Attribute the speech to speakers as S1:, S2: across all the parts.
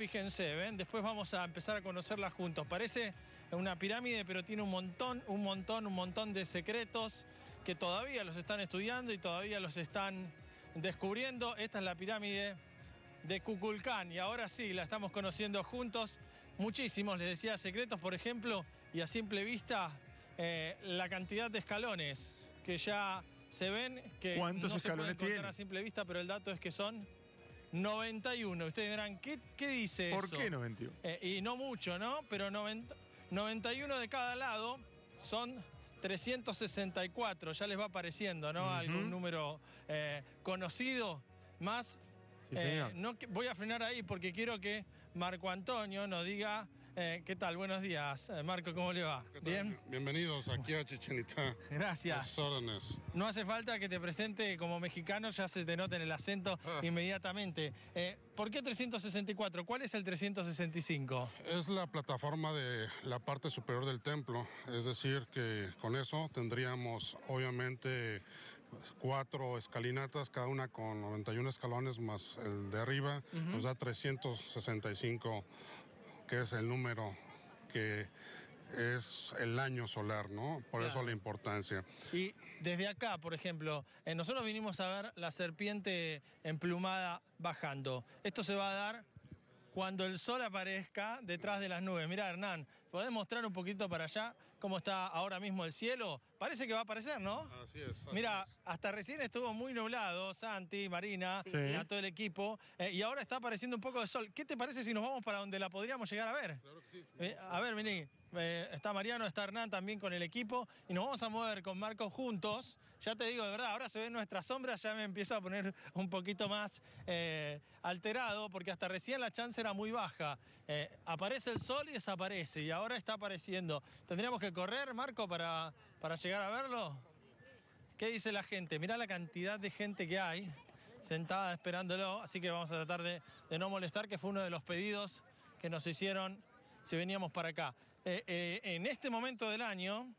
S1: Fíjense, ven, después vamos a empezar a conocerla juntos. Parece una pirámide, pero tiene un montón, un montón, un montón de secretos que todavía los están estudiando y todavía los están descubriendo. Esta es la pirámide de Cuculcán y ahora sí, la estamos conociendo juntos. Muchísimos, les decía, secretos, por ejemplo, y a simple vista, eh, la cantidad de escalones que ya se ven, que ¿Cuántos no se pueden contar a simple vista, pero el dato es que son 91. Ustedes dirán, ¿qué, qué dice ¿Por eso? ¿Por qué 91? Eh, y no mucho, ¿no? Pero 91 de cada lado son 364. Ya les va apareciendo, ¿no? Algún número eh, conocido más. Sí, señor. Eh, no, voy a frenar ahí porque quiero que Marco Antonio nos diga eh, ¿Qué tal? Buenos días, eh, Marco, ¿cómo le va? ¿Bien?
S2: Bienvenidos aquí a Chichen Gracias. órdenes.
S1: No hace falta que te presente como mexicano, ya se denoten en el acento ah. inmediatamente. Eh, ¿Por qué 364? ¿Cuál es
S2: el 365? Es la plataforma de la parte superior del templo, es decir, que con eso tendríamos obviamente cuatro escalinatas, cada una con 91 escalones más el de arriba, nos da 365 que es el número que es el año solar, ¿no? Por eso la importancia.
S1: Y desde acá, por ejemplo, eh, nosotros vinimos a ver la serpiente emplumada bajando. Esto se va a dar cuando el sol aparezca detrás de las nubes. Mira, Hernán, ¿podés mostrar un poquito para allá? cómo está ahora mismo el cielo, parece que va a aparecer, ¿no?
S2: Así es. Mira,
S1: hasta recién estuvo muy nublado, Santi, Marina, a todo el equipo, eh, y ahora está apareciendo un poco de sol. ¿Qué te parece si nos vamos para donde la podríamos llegar a ver? Claro que sí. Eh, a ver, vení. Eh, está Mariano, está Hernán también con el equipo y nos vamos a mover con Marcos juntos. Ya te digo, de verdad, ahora se ven nuestras sombras, ya me empiezo a poner un poquito más alterado porque hasta recién la chance era muy baja. aparece el sol y desaparece y ahora está apareciendo. Tendríamos que correr, Marco, para, para llegar a verlo? ¿Qué dice la gente? Mirá la cantidad de gente que hay sentada esperándolo, así que vamos a tratar de, no molestar, que fue uno de los pedidos que nos hicieron si veníamos para acá. Eh, eh, en este momento del año,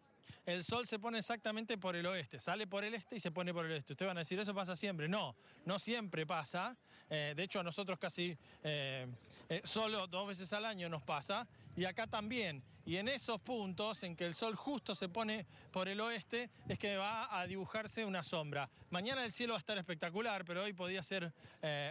S1: el sol se pone exactamente por el oeste, sale por el este y se pone por el este. Ustedes van a decir, eso pasa siempre. No, no siempre pasa. Eh, de hecho, a nosotros casi eh, eh, solo dos veces al año nos pasa. Y acá también. Y en esos puntos en que el sol justo se pone por el oeste es que va a dibujarse una sombra. Mañana el cielo va a estar espectacular, pero hoy podría ser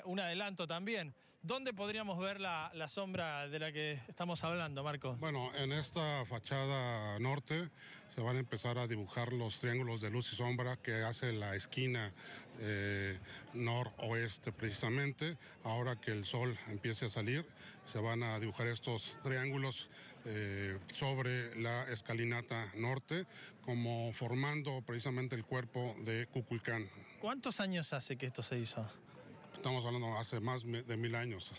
S1: un adelanto también. ¿Dónde podríamos ver la, la
S2: sombra de la que estamos hablando, Marco? Bueno, en esta fachada norte se van a empezar a dibujar los triángulos de luz y sombra que hace la esquina eh, noroeste precisamente. Ahora que el sol empiece a salir, se van a dibujar estos triángulos eh, sobre la escalinata norte, como formando precisamente el cuerpo de Cuculcán. ¿Cuántos años hace que esto se hizo? Estamos hablando hace más de mil años.